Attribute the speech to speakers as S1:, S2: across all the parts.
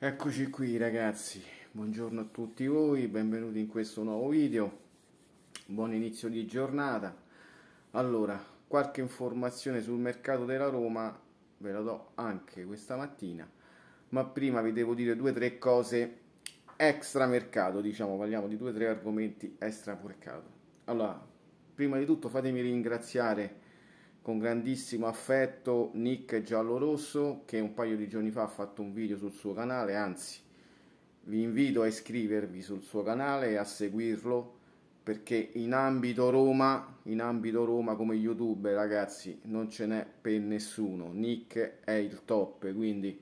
S1: Eccoci qui ragazzi, buongiorno a tutti voi, benvenuti in questo nuovo video, buon inizio di giornata. Allora, qualche informazione sul mercato della Roma ve la do anche questa mattina, ma prima vi devo dire due o tre cose extra mercato, diciamo, parliamo di due o tre argomenti extra mercato. Allora, prima di tutto fatemi ringraziare con grandissimo affetto Nick Giallorosso che un paio di giorni fa ha fatto un video sul suo canale, anzi vi invito a iscrivervi sul suo canale e a seguirlo perché in ambito Roma, in ambito Roma come youtuber ragazzi non ce n'è per nessuno, Nick è il top, quindi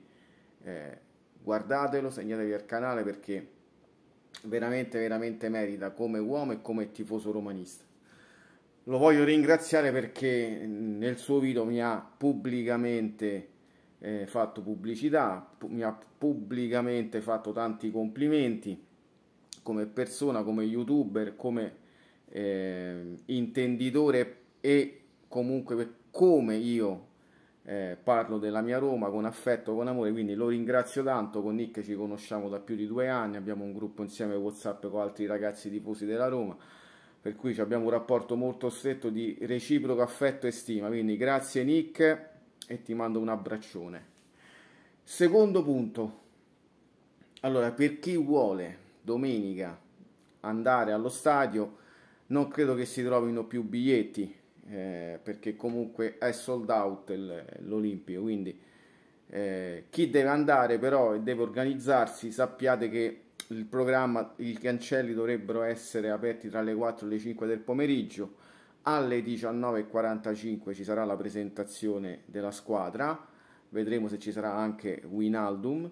S1: eh, guardatelo, segnatevi al canale perché veramente veramente merita come uomo e come tifoso romanista lo voglio ringraziare perché nel suo video mi ha pubblicamente eh, fatto pubblicità, mi ha pubblicamente fatto tanti complimenti come persona, come youtuber, come eh, intenditore e comunque come io eh, parlo della mia Roma con affetto, con amore, quindi lo ringrazio tanto, con Nick ci conosciamo da più di due anni, abbiamo un gruppo insieme Whatsapp con altri ragazzi tifosi della Roma, per cui abbiamo un rapporto molto stretto di reciproco affetto e stima, quindi grazie Nick e ti mando un abbraccione. Secondo punto, allora per chi vuole domenica andare allo stadio non credo che si trovino più biglietti eh, perché comunque è sold out l'Olimpio, quindi eh, chi deve andare però e deve organizzarsi sappiate che il programma, i cancelli dovrebbero essere aperti tra le 4 e le 5 del pomeriggio. Alle 19.45 ci sarà la presentazione della squadra, vedremo se ci sarà anche Winaldum,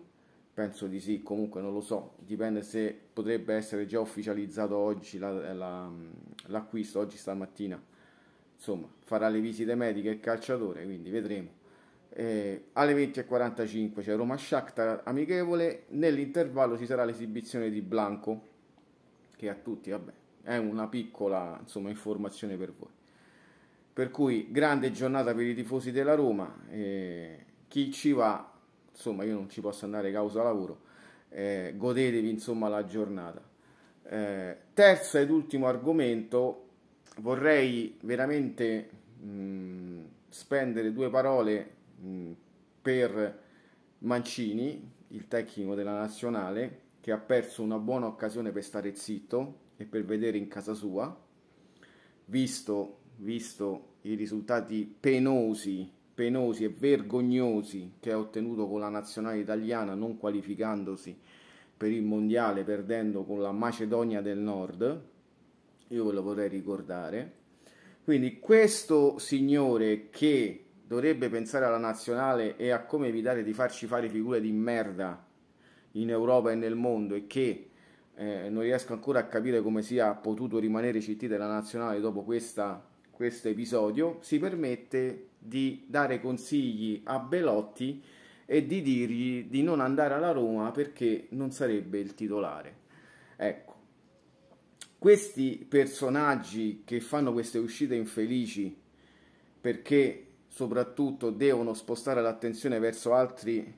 S1: penso di sì, comunque non lo so, dipende se potrebbe essere già ufficializzato oggi l'acquisto, la, la, oggi stamattina. Insomma, farà le visite mediche il calciatore, quindi vedremo. Eh, alle 20.45 c'è Roma Shakhtar amichevole, nell'intervallo ci sarà l'esibizione di Blanco, che a tutti vabbè, è una piccola insomma, informazione per voi. Per cui grande giornata per i tifosi della Roma, eh, chi ci va, insomma io non ci posso andare causa lavoro, eh, godetevi insomma la giornata. Eh, terzo ed ultimo argomento, vorrei veramente mh, mm, spendere due parole per Mancini, il tecnico della nazionale, che ha perso una buona occasione per stare zitto e per vedere in casa sua, visto, visto i risultati penosi, penosi e vergognosi che ha ottenuto con la nazionale italiana, non qualificandosi per il mondiale, perdendo con la Macedonia del Nord. Io ve lo vorrei ricordare. Quindi questo signore che dovrebbe pensare alla nazionale e a come evitare di farci fare figure di merda in Europa e nel mondo e che eh, non riesco ancora a capire come sia potuto rimanere CT della nazionale dopo questo episodio, si permette di dare consigli a Belotti e di dirgli di non andare alla Roma perché non sarebbe il titolare. Ecco, questi personaggi che fanno queste uscite infelici perché soprattutto devono spostare l'attenzione verso altre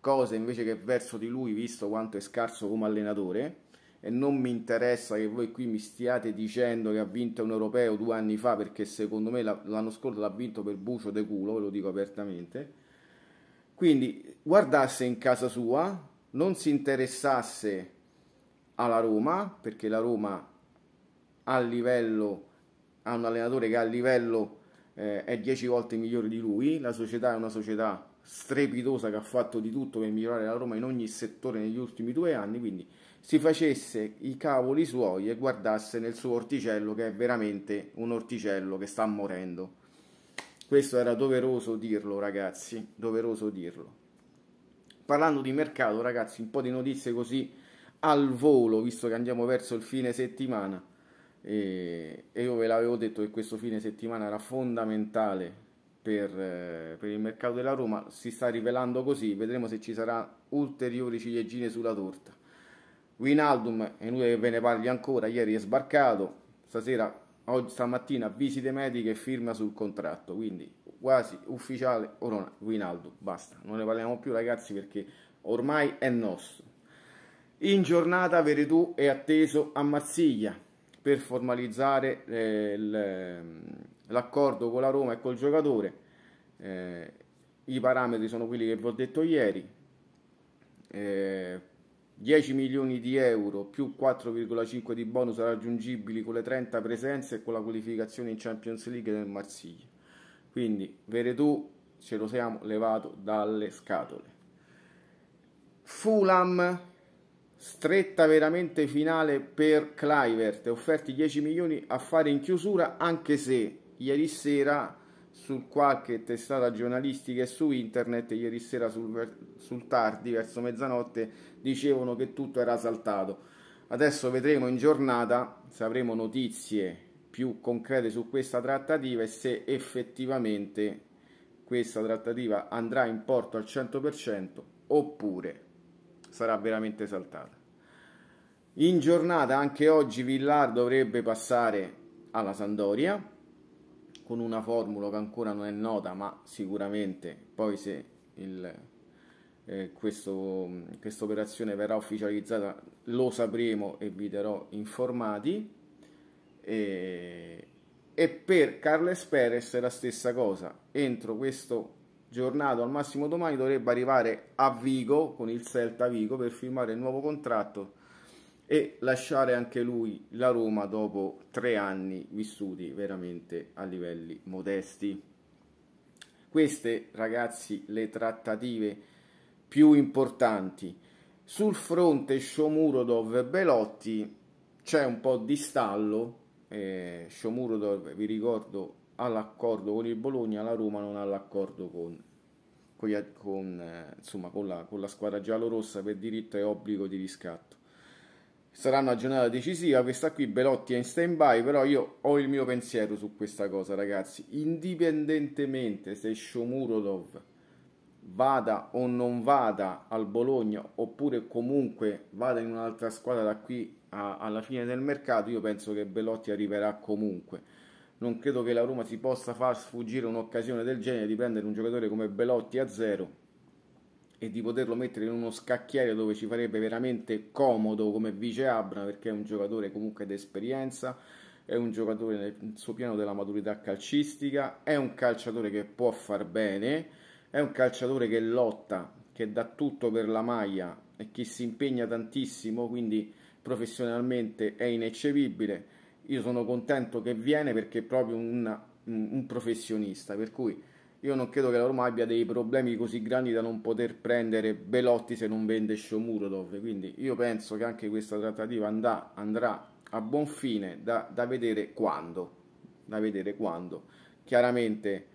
S1: cose invece che verso di lui, visto quanto è scarso come allenatore. E non mi interessa che voi qui mi stiate dicendo che ha vinto un europeo due anni fa, perché secondo me l'anno scorso l'ha vinto per bucio de culo, ve lo dico apertamente. Quindi guardasse in casa sua, non si interessasse alla Roma, perché la Roma ha, livello, ha un allenatore che a livello eh, è 10 volte migliore di lui, la società è una società strepitosa che ha fatto di tutto per migliorare la Roma in ogni settore negli ultimi due anni, quindi si facesse i cavoli suoi e guardasse nel suo orticello che è veramente un orticello che sta morendo. Questo era doveroso dirlo ragazzi, doveroso dirlo. Parlando di mercato ragazzi, un po' di notizie così al volo, visto che andiamo verso il fine settimana e, e io ve l'avevo detto che questo fine settimana era fondamentale per, eh, per, il mercato della Roma si sta rivelando così, vedremo se ci sarà ulteriori ciliegine sulla torta. Winaldum, è inutile che ve ne parli ancora, ieri è sbarcato, stasera, oggi, stamattina visite mediche e firma sul contratto, quindi quasi ufficiale Orona Winaldum, basta, non ne parliamo più ragazzi perché ormai è nostro. In giornata Veretù è atteso a Mazziglia, per formalizzare eh, ehm, l'accordo con la Roma e col giocatore. Eh, I parametri sono quelli che vi ho detto ieri. Eh, 10 milioni di euro più 4,5 di bonus raggiungibili con le 30 presenze e con la qualificazione in Champions League del Marsiglia. Quindi Veretù ce lo siamo levato dalle scatole. Fulham stretta veramente finale per Clivert, offerti 10 milioni a fare in chiusura anche se ieri sera su qualche testata giornalistica e su internet ieri sera sul, sul tardi verso mezzanotte dicevano che tutto era saltato adesso vedremo in giornata se avremo notizie più concrete su questa trattativa e se effettivamente questa trattativa andrà in porto al 100% oppure sarà veramente saltata. In giornata anche oggi Villar dovrebbe passare alla Sandoria con una formula che ancora non è nota, ma sicuramente poi se eh, questa operazione verrà ufficializzata lo sapremo e vi darò informati. E, e per Carles Perez è la stessa cosa, entro questo giornata, al massimo domani, dovrebbe arrivare a Vigo con il Celta Vigo per firmare il nuovo contratto e lasciare anche lui la Roma dopo tre anni vissuti veramente a livelli modesti. Queste, ragazzi, le trattative più importanti. Sul fronte Shomurodov-Belotti c'è un po' di stallo, eh, Shomurodov, vi ricordo, ha l'accordo con il Bologna, la Roma non ha l'accordo con, con, con, eh, insomma, con, la, con la squadra giallorossa per diritto e obbligo di riscatto. Sarà una giornata decisiva, questa qui Belotti è in stand by, però io ho il mio pensiero su questa cosa ragazzi, indipendentemente se Shomurodov vada o non vada al Bologna oppure comunque vada in un'altra squadra da qui a, alla fine del mercato, io penso che Belotti arriverà comunque non credo che la Roma si possa far sfuggire un'occasione del genere di prendere un giocatore come Belotti a zero e di poterlo mettere in uno scacchiere dove ci farebbe veramente comodo come vice Abra perché è un giocatore comunque d'esperienza, è un giocatore nel suo piano della maturità calcistica, è un calciatore che può far bene, è un calciatore che lotta, che dà tutto per la maglia e che si impegna tantissimo, quindi professionalmente è ineccepibile io sono contento che viene perché è proprio una, un, professionista, per cui io non credo che la Roma abbia dei problemi così grandi da non poter prendere Belotti se non vende Shomurodov, quindi io penso che anche questa trattativa andà, andrà a buon fine da, da, vedere quando, da vedere quando, chiaramente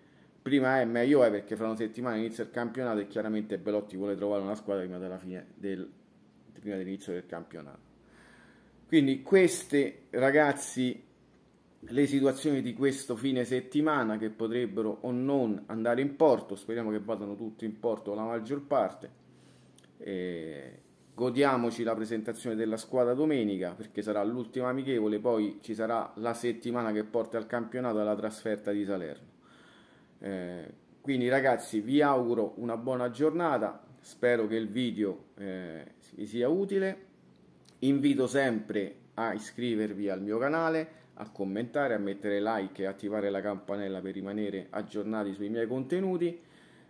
S1: prima è meglio è perché fra una settimana inizia il campionato e chiaramente Belotti vuole trovare una squadra prima, della fine del, prima dell'inizio del campionato. Quindi queste ragazzi le situazioni di questo fine settimana che potrebbero o non andare in porto, speriamo che vadano tutti in porto la maggior parte. Eh, godiamoci la presentazione della squadra domenica perché sarà l'ultima amichevole, poi ci sarà la settimana che porta al campionato alla trasferta di Salerno. Eh, quindi ragazzi vi auguro una buona giornata, spero che il video eh, vi sia utile invito sempre a iscrivervi al mio canale a commentare, a mettere like e attivare la campanella per rimanere aggiornati sui miei contenuti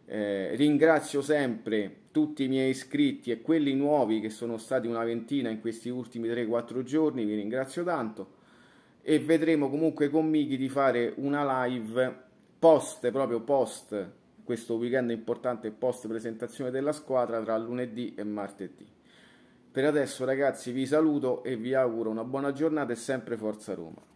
S1: eh, ringrazio sempre tutti i miei iscritti e quelli nuovi che sono stati una ventina in questi ultimi 3-4 giorni vi ringrazio tanto e vedremo comunque con Miki di fare una live post, proprio post questo weekend importante post presentazione della squadra tra lunedì e martedì. Per adesso ragazzi vi saluto e vi auguro una buona giornata e sempre Forza Roma.